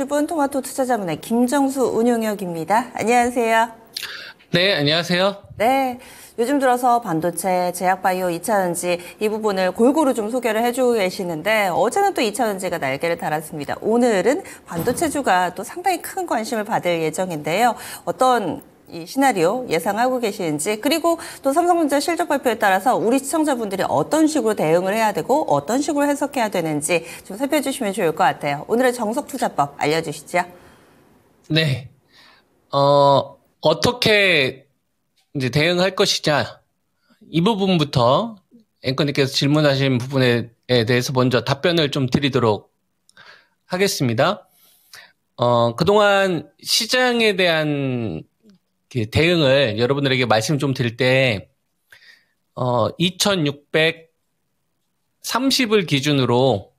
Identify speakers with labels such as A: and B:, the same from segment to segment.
A: 주실 분 토마토 투자자문의 김정수 운영역입니다 안녕하세요.
B: 네, 안녕하세요.
A: 네. 요즘 들어서 반도체, 제약바이오, 2차전지 이 부분을 골고루 좀 소개를 해주고 계시는데 어제는 또 2차전지가 날개를 달았습니다. 오늘은 반도체주가 또 상당히 큰 관심을 받을 예정인데요. 어떤 이 시나리오 예상하고 계시는지 그리고 또 삼성전자 실적 발표에 따라서 우리 시청자분들이 어떤 식으로 대응을 해야 되고 어떤 식으로 해석해야 되는지 좀 살펴주시면 좋을 것 같아요. 오늘의 정석 투자법 알려주시죠.
B: 네. 어, 어떻게 이제 대응할 것이냐 이 부분부터 앵커님께서 질문하신 부분에 대해서 먼저 답변을 좀 드리도록 하겠습니다. 어, 그동안 시장에 대한 그 대응을 여러분들에게 말씀 좀 드릴 때, 어, 2630을 기준으로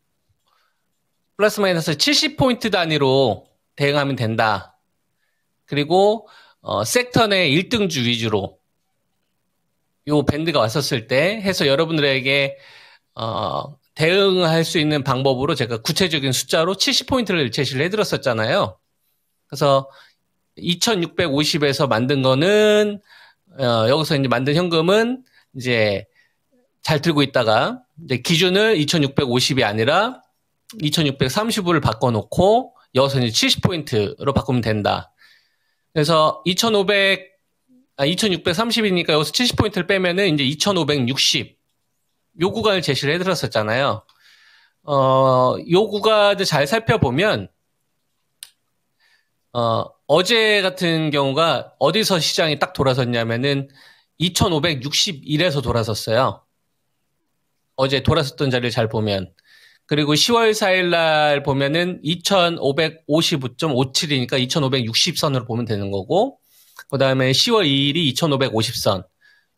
B: 플러스 마이너스 70포인트 단위로 대응하면 된다. 그리고, 어, 섹터 내 1등주 위주로 요 밴드가 왔었을 때 해서 여러분들에게, 어, 대응할 수 있는 방법으로 제가 구체적인 숫자로 70포인트를 제시를 해드렸었잖아요. 그래서 2650에서 만든 거는 어, 여기서 이제 만든 현금은 이제 잘 들고 있다가 이제 기준을 2650이 아니라 2 6 3 0을 바꿔놓고 여기서 이제 70포인트로 바꾸면 된다. 그래서 2500, 아, 2630이니까 여기서 70포인트를 빼면은 이제 2560. 요 구간을 제시를 해드렸었잖아요. 어, 요 구간을 잘 살펴보면 어, 어제 같은 경우가 어디서 시장이 딱 돌아섰냐면은 2561에서 돌아섰어요. 어제 돌아섰던 자리를 잘 보면. 그리고 10월 4일 날 보면은 2555.57이니까 2560선으로 보면 되는 거고, 그 다음에 10월 2일이 2550선.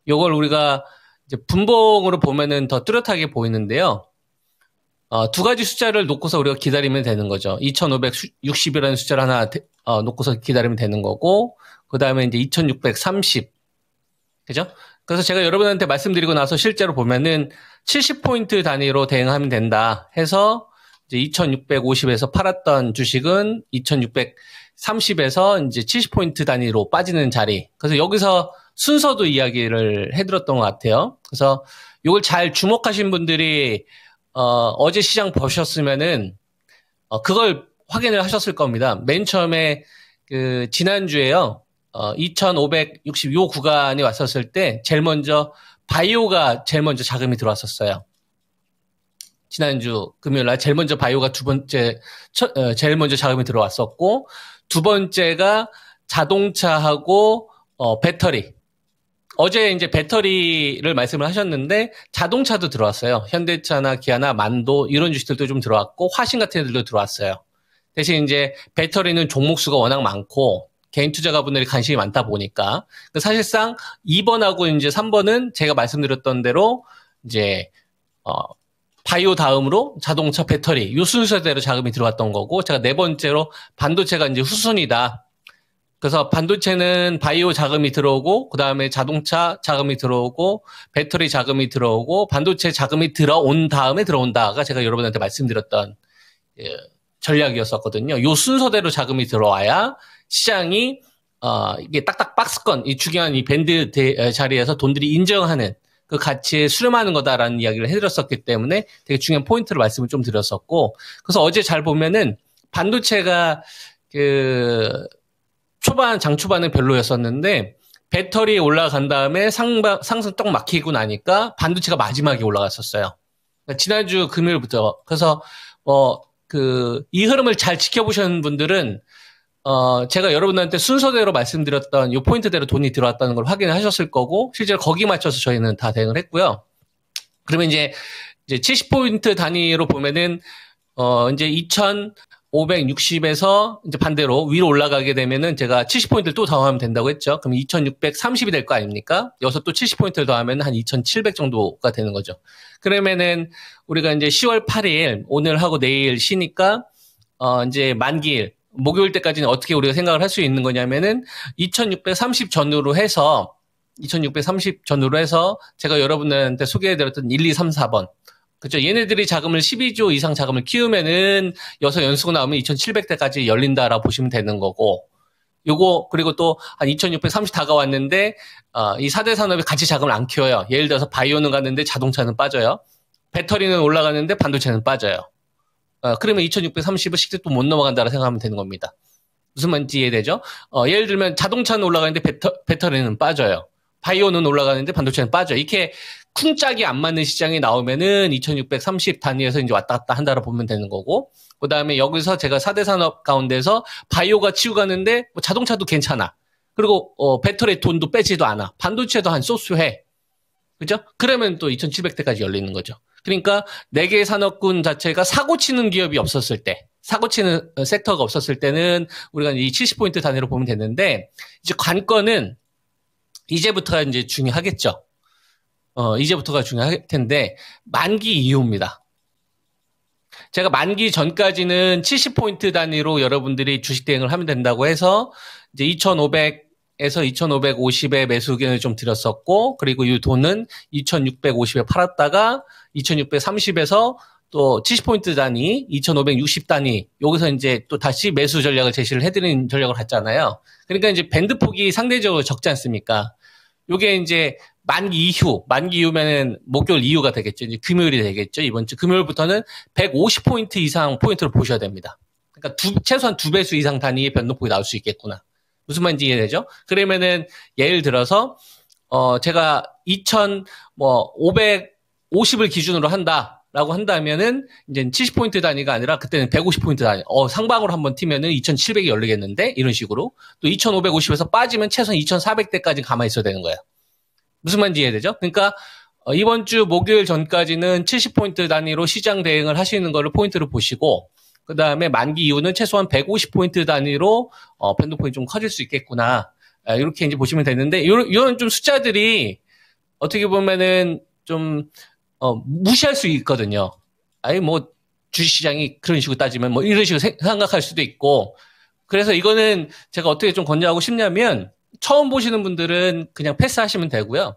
B: 요걸 우리가 이제 분봉으로 보면은 더 뚜렷하게 보이는데요. 어, 두 가지 숫자를 놓고서 우리가 기다리면 되는 거죠. 2560이라는 숫자를 하나 어, 놓고서 기다리면 되는 거고, 그 다음에 이제 2630. 그죠? 그래서 제가 여러분한테 말씀드리고 나서 실제로 보면은 70포인트 단위로 대응하면 된다 해서 이제 2650에서 팔았던 주식은 2630에서 이제 70포인트 단위로 빠지는 자리. 그래서 여기서 순서도 이야기를 해드렸던 것 같아요. 그래서 이걸 잘 주목하신 분들이 어, 어제 시장 보셨으면은 어, 그걸 확인을 하셨을 겁니다. 맨 처음에 그 지난주에요. 어, 2566 구간이 왔었을 때 제일 먼저 바이오가 제일 먼저 자금이 들어왔었어요. 지난주 금요일 날 제일 먼저 바이오가 두 번째 첫, 어, 제일 먼저 자금이 들어왔었고 두 번째가 자동차하고 어, 배터리 어제 이제 배터리를 말씀을 하셨는데 자동차도 들어왔어요. 현대차나 기아나 만도 이런 주식들도 좀 들어왔고 화신 같은 애들도 들어왔어요. 대신 이제 배터리는 종목 수가 워낙 많고 개인 투자가분들이 관심이 많다 보니까 그 사실상 2번하고 이제 3번은 제가 말씀드렸던 대로 이제 어 바이오 다음으로 자동차 배터리 요 순서대로 자금이 들어왔던 거고 제가 네 번째로 반도체가 이제 후순위다 그래서 반도체는 바이오 자금이 들어오고 그다음에 자동차 자금이 들어오고 배터리 자금이 들어오고 반도체 자금이 들어온 다음에 들어온다가 제가 여러분한테 말씀드렸던 예, 전략이었었거든요. 요 순서대로 자금이 들어와야 시장이 어 이게 딱딱 박스권 이 중요한 이 밴드 대, 자리에서 돈들이 인정하는 그 가치에 수렴하는 거다라는 이야기를 해드렸었기 때문에 되게 중요한 포인트를 말씀을 좀 드렸었고 그래서 어제 잘 보면은 반도체가 그 초반 장초반은 별로였었는데 배터리 올라간 다음에 상바, 상승 떡 막히고 나니까 반도체가 마지막에 올라갔었어요. 그러니까 지난주 금요일부터 그래서 어 그 이 흐름을 잘 지켜보시는 분들은 어 제가 여러분들한테 순서대로 말씀드렸던 이 포인트대로 돈이 들어왔다는 걸 확인하셨을 거고 실제로 거기 맞춰서 저희는 다 대응을 했고요. 그러면 이제 이제 70포인트 단위로 보면은 어 이제 2000 560에서 이제 반대로 위로 올라가게 되면은 제가 70포인트를 또 더하면 된다고 했죠. 그럼 2630이 될 거 아닙니까? 여기서 또 70포인트를 더하면 한 2700 정도가 되는 거죠. 그러면은 우리가 이제 10월 8일 오늘 하고 내일 쉬니까 어 이제 만기일 목요일 때까지는 어떻게 우리가 생각을 할 수 있는 거냐면은 2630 전후로 해서 2630 전후로 해서 제가 여러분들한테 소개해드렸던 1, 2, 3, 4번 그죠. 얘네들이 자금을 12조 이상 자금을 키우면은 여섯 연수가 나오면 2,700대까지 열린다라고 보시면 되는 거고, 요거, 그리고 또 한 2,630 다가왔는데, 어, 이 4대 산업이 같이 자금을 안 키워요. 예를 들어서 바이오는 갔는데 자동차는 빠져요. 배터리는 올라가는데 반도체는 빠져요. 어, 그러면 2,630을 식대또 못 넘어간다라고 생각하면 되는 겁니다. 무슨 말인지 이해되죠? 어, 예를 들면 자동차는 올라가는데 배터, 배터리는 빠져요. 바이오는 올라가는데 반도체는 빠져. 요 이렇게 쿵짝이 안 맞는 시장이 나오면은 2630 단위에서 이제 왔다 갔다 한다라 보면 되는 거고 그 다음에 여기서 제가 4대 산업 가운데서 바이오가 치고 가는데 뭐 자동차도 괜찮아. 그리고 어, 배터리 돈도 빼지도 않아. 반도체도 한 소수해. 그죠? 그러면 또 2700대까지 열리는 거죠. 그러니까 4개의 산업군 자체가 사고 치는 기업이 없었을 때, 사고 치는 어, 섹터가 없었을 때는 우리가 이 70포인트 단위로 보면 되는데, 이제 관건은 이제부터가 이제 중요하겠죠. 어, 이제부터가 중요할 텐데 만기 이후입니다. 제가 만기 전까지는 70포인트 단위로 여러분들이 주식 대행을 하면 된다고 해서 이제 2,500 에서 2,550에 매수 의견을 좀 드렸었고, 그리고 이 돈은 2,650에 팔았다가 2,630에서 또 70포인트 단위, 2,560 단위, 여기서 이제 또 다시 매수 전략을 제시를 해드린 전략을 갖잖아요. 그러니까 이제 밴드 폭이 상대적으로 적지 않습니까? 요게 이제 만기 이후, 만기 이후면은 목요일 이후가 되겠죠. 이제 금요일이 되겠죠. 이번 주 금요일부터는 150포인트 이상 포인트를 보셔야 됩니다. 그러니까 두, 최소한 두 배수 이상 단위의 변동폭이 나올 수 있겠구나. 무슨 말인지 이해되죠? 그러면은 예를 들어서 어 제가 2,000 뭐 550을 기준으로 한다라고 한다면은 이제 70포인트 단위가 아니라 그때는 150포인트 단위. 어 상방으로 한번 튀면은 2,700이 열리겠는데 이런 식으로 또 2,550에서 빠지면 최소한 2,400대까지 가만히 있어야 되는 거예요. 무슨 말인지 이해되죠? 그러니까 어, 이번 주 목요일 전까지는 70포인트 단위로 시장 대응을 하시는 거를 포인트로 보시고 그 다음에 만기 이후는 최소한 150포인트 단위로 어, 변동폭이 좀 커질 수 있겠구나. 아, 이렇게 이제 보시면 되는데 요런, 요런 좀 숫자들이 어떻게 보면은 좀 어, 무시할 수 있거든요. 아니 뭐 주식시장이 그런 식으로 따지면 뭐 이런 식으로 생각할 수도 있고 그래서 이거는 제가 어떻게 좀 권유하고 싶냐면 처음 보시는 분들은 그냥 패스하시면 되고요.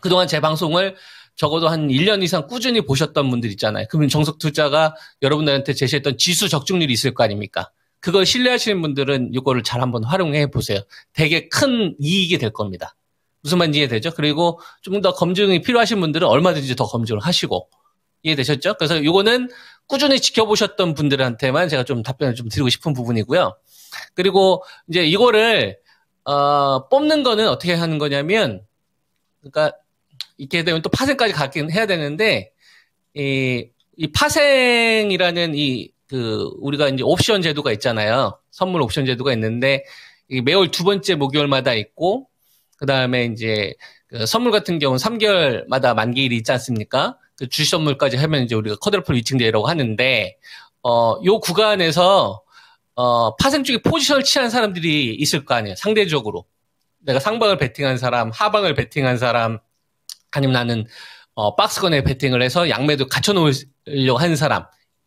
B: 그동안 제 방송을 적어도 한 1년 이상 꾸준히 보셨던 분들 있잖아요. 그러면 정석 투자가 여러분들한테 제시했던 지수 적중률이 있을 거 아닙니까? 그걸 신뢰하시는 분들은 이거를 잘 한번 활용해 보세요. 되게 큰 이익이 될 겁니다. 무슨 말인지 이해되죠? 그리고 좀 더 검증이 필요하신 분들은 얼마든지 더 검증을 하시고 이해되셨죠? 그래서 이거는 꾸준히 지켜보셨던 분들한테만 제가 좀 답변을 좀 드리고 싶은 부분이고요. 그리고 이제 이거를 어, 뽑는 거는 어떻게 하는 거냐면, 그러니까 이렇게 되면 또 파생까지 가긴 해야 되는데, 이, 이 파생이라는 이, 그, 우리가 이제 옵션 제도가 있잖아요. 선물 옵션 제도가 있는데, 이 매월 두 번째 목요일마다 있고, 그 다음에 이제, 그 선물 같은 경우는 3개월마다 만기일이 있지 않습니까? 그 주식 선물까지 하면 이제 우리가 커드러플 위칭제라고 하는데, 어, 요 구간에서 어, 파생 쪽에 포지션을 취한 사람들이 있을 거 아니에요. 상대적으로. 내가 상방을 베팅한 사람, 하방을 베팅한 사람, 아니면 나는 어, 박스권에 베팅을 해서 양매도 갖춰놓으려고 하는 사람.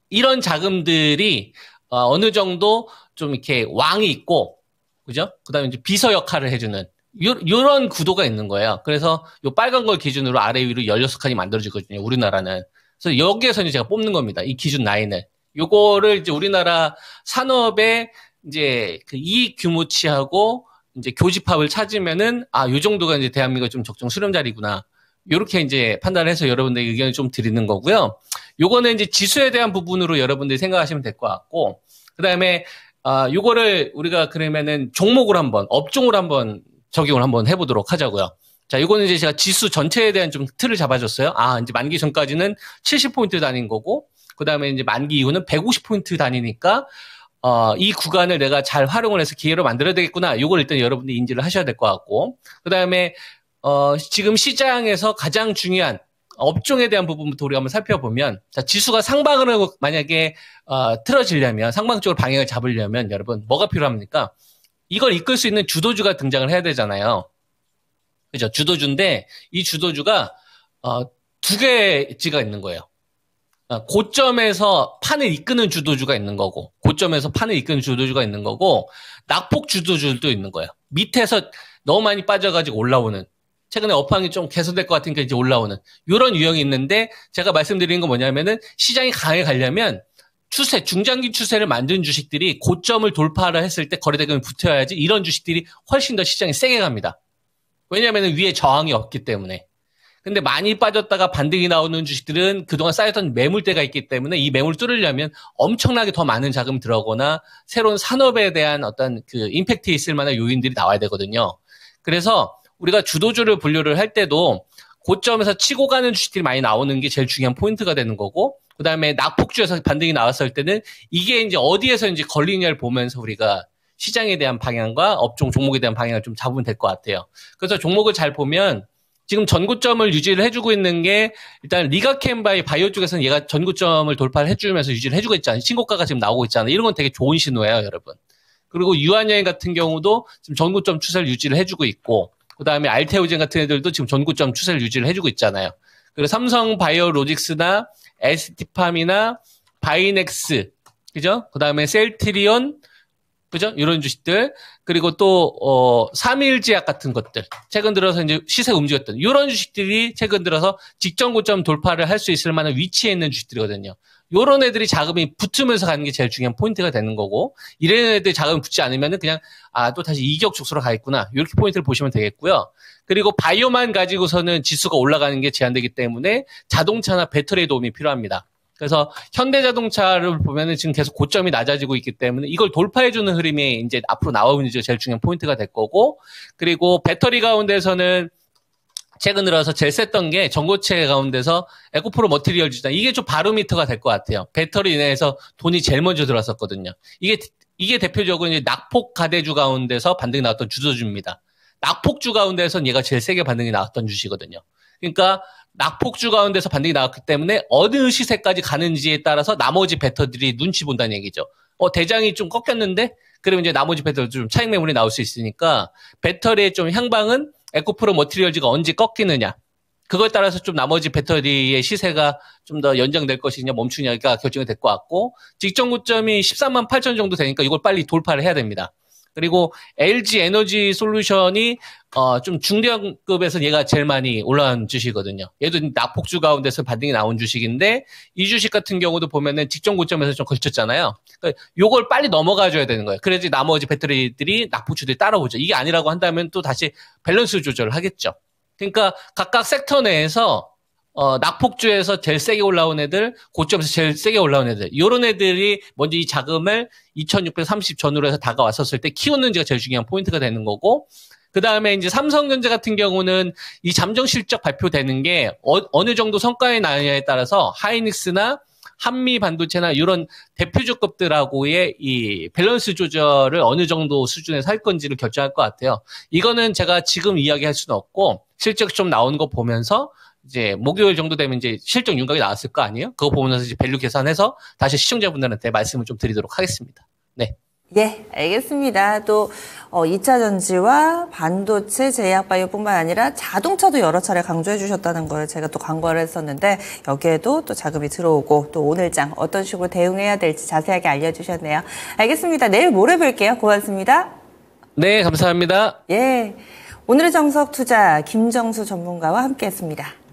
B: 이런 자금들이 어, 어느 정도 좀 이렇게 왕이 있고, 그죠? 그 다음에 이제 비서 역할을 해주는. 요, 요런 구도가 있는 거예요. 그래서 요 빨간 걸 기준으로 아래 위로 16칸이 만들어지거든요. 우리나라는. 그래서 여기에서 이제 제가 뽑는 겁니다. 이 기준 라인을. 요거를 이제 우리나라 산업의 이제 그 이익 규모치하고 이제 교집합을 찾으면은 아, 요 정도가 이제 대한민국 좀 적정 수렴 자리구나. 요렇게 이제 판단을 해서 여러분들의 의견을 좀 드리는 거고요. 요거는 이제 지수에 대한 부분으로 여러분들이 생각하시면 될 것 같고 그다음에 아, 요거를 우리가 그러면은 종목을 한번 업종을 한번 적용을 한번 해 보도록 하자고요. 자, 요거는 이제 제가 지수 전체에 대한 좀 틀을 잡아줬어요. 아, 이제 만기 전까지는 70포인트 단인 거고, 그다음에 이제 만기 이후는 150포인트 단위니까 어, 이 구간을 내가 잘 활용을 해서 기회로 만들어야 되겠구나. 요걸 일단 여러분들이 인지를 하셔야 될 것 같고. 그다음에 어, 지금 시장에서 가장 중요한 업종에 대한 부분부터 우리가 한번 살펴보면 자, 지수가 상방으로 만약에 어, 틀어지려면 상방 쪽으로 방향을 잡으려면 여러분 뭐가 필요합니까? 이걸 이끌 수 있는 주도주가 등장을 해야 되잖아요. 그죠? 주도주인데 이 주도주가 어, 두 개지가 있는 거예요. 어, 고점에서 판을 이끄는 주도주가 있는 거고 고점에서 판을 이끄는 주도주가 있는 거고 낙폭 주도주도 있는 거예요. 밑에서 너무 많이 빠져가지고 올라오는 최근에 업황이 좀 개선될 것 같으니까 이제 올라오는 이런 유형이 있는데 제가 말씀드리는 건 뭐냐면은 시장이 강해 가려면 추세 중장기 추세를 만든 주식들이 고점을 돌파를 했을 때 거래대금이 붙어야지 이런 주식들이 훨씬 더 시장이 세게 갑니다. 왜냐하면 위에 저항이 없기 때문에. 근데 많이 빠졌다가 반등이 나오는 주식들은 그동안 쌓였던 매물대가 있기 때문에 이매물 뚫으려면 엄청나게 더 많은 자금 들어거나 새로운 산업에 대한 어떤 그 임팩트 있을 만한 요인들이 나와야 되거든요. 그래서 우리가 주도주를 분류를 할 때도 고점에서 치고 가는 주식들이 많이 나오는 게 제일 중요한 포인트가 되는 거고 그다음에 낙폭주에서 반등이 나왔을 때는 이게 이제 어디에서 이제 걸리냐를 보면서 우리가 시장에 대한 방향과 업종 종목에 대한 방향을 좀 잡으면 될 것 같아요. 그래서 종목을 잘 보면 지금 전고점을 유지를 해주고 있는 게 일단 리가캔바이 바이오 쪽에서는 얘가 전고점을 돌파를 해주면서 유지를 해주고 있잖아요. 신고가가 지금 나오고 있잖아요. 이런 건 되게 좋은 신호예요, 여러분. 그리고 유한여행 같은 경우도 지금 전고점 추세를 유지를 해주고 있고 그다음에 알테오젠 같은 애들도 지금 전고점 추세를 유지를 해주고 있잖아요. 그리고 삼성 바이오로직스나 에스티팜이나 바이넥스 그죠? 그다음에 셀트리온 그죠? 이런 주식들. 그리고 또, 어, 3일 지약 같은 것들. 최근 들어서 이제 시세 움직였던 이런 주식들이 최근 들어서 직전 고점 돌파를 할 수 있을 만한 위치에 있는 주식들이거든요. 요런 애들이 자금이 붙으면서 가는 게 제일 중요한 포인트가 되는 거고, 이런 애들이 자금이 붙지 않으면은 그냥, 아, 또 다시 이격 축소로 가겠구나. 이렇게 포인트를 보시면 되겠고요. 그리고 바이오만 가지고서는 지수가 올라가는 게 제한되기 때문에 자동차나 배터리의 도움이 필요합니다. 그래서 현대자동차를 보면은 지금 계속 고점이 낮아지고 있기 때문에 이걸 돌파해주는 흐름이 이제 앞으로 나오는 와지 제일 중요한 포인트가 될 거고 그리고 배터리 가운데서는 최근 들어서 제일 셌던 게 전고체 가운데서 에코프로 머티리얼 주자 이게 좀 바로미터가 될 것 같아요. 배터리 내에서 돈이 제일 먼저 들어왔었거든요. 이게 이게 대표적으로 이제 낙폭 가대주 가운데서 반등이 나왔던 주도주입니다. 낙폭주 가운데서 얘가 제일 세게 반등이 나왔던 주시거든요. 그러니까 낙폭주 가운데서 반등이 나왔기 때문에 어느 시세까지 가는지에 따라서 나머지 배터들이 눈치 본다는 얘기죠. 어, 대장이 좀 꺾였는데 그러면 이제 나머지 배터리 좀 차익 매물이 나올 수 있으니까 배터리의 좀 향방은 에코프로 머티리얼즈가 언제 꺾이느냐 그거에 따라서 좀 나머지 배터리의 시세가 좀 더 연장될 것이냐 멈추냐가 결정이 될 것 같고 직전 고점이 13만 8천 정도 되니까 이걸 빨리 돌파를 해야 됩니다. 그리고 LG 에너지 솔루션이 어, 좀 중대형급에서 얘가 제일 많이 올라온 주식이거든요. 얘도 낙폭주 가운데서 반등이 나온 주식인데 이 주식 같은 경우도 보면은 직전 고점에서 좀 걸쳤잖아요. 그러니까 요걸 빨리 넘어가줘야 되는 거예요. 그래야지 나머지 배터리들이 낙폭주들이 따라오죠. 이게 아니라고 한다면 또 다시 밸런스 조절을 하겠죠. 그러니까 각각 섹터 내에서 어, 낙폭주에서 제일 세게 올라온 애들, 고점에서 제일 세게 올라온 애들, 요런 애들이 먼저 이 자금을 2630 전후로 해서 다가왔었을 때 키우는 지가 제일 중요한 포인트가 되는 거고, 그 다음에 이제 삼성전자 같은 경우는 이 잠정 실적 발표되는 게 어, 느 정도 성과에 나느냐에 따라서 하이닉스나 한미 반도체나 이런 대표주급들하고의 이 밸런스 조절을 어느 정도 수준에서 할 건지를 결정할 것 같아요. 이거는 제가 지금 이야기할 수는 없고 실적 좀 나오는 거 보면서 이제 목요일 정도 되면 이제 실적 윤곽이 나왔을 거 아니에요? 그거 보면서 이제 밸류 계산해서 다시 시청자분들한테 말씀을 좀 드리도록 하겠습니다. 네.
A: 예, 알겠습니다. 또 어, 2차 전지와 반도체, 제약바이오뿐만 아니라 자동차도 여러 차례 강조해 주셨다는 걸 제가 또 광고를 했었는데 여기에도 또 자금이 들어오고 또 오늘장 어떤 식으로 대응해야 될지 자세하게 알려주셨네요. 알겠습니다. 내일 모레 뵐게요. 고맙습니다.
B: 네, 감사합니다. 예,
A: 오늘의 정석 투자 김정수 전문가와 함께했습니다.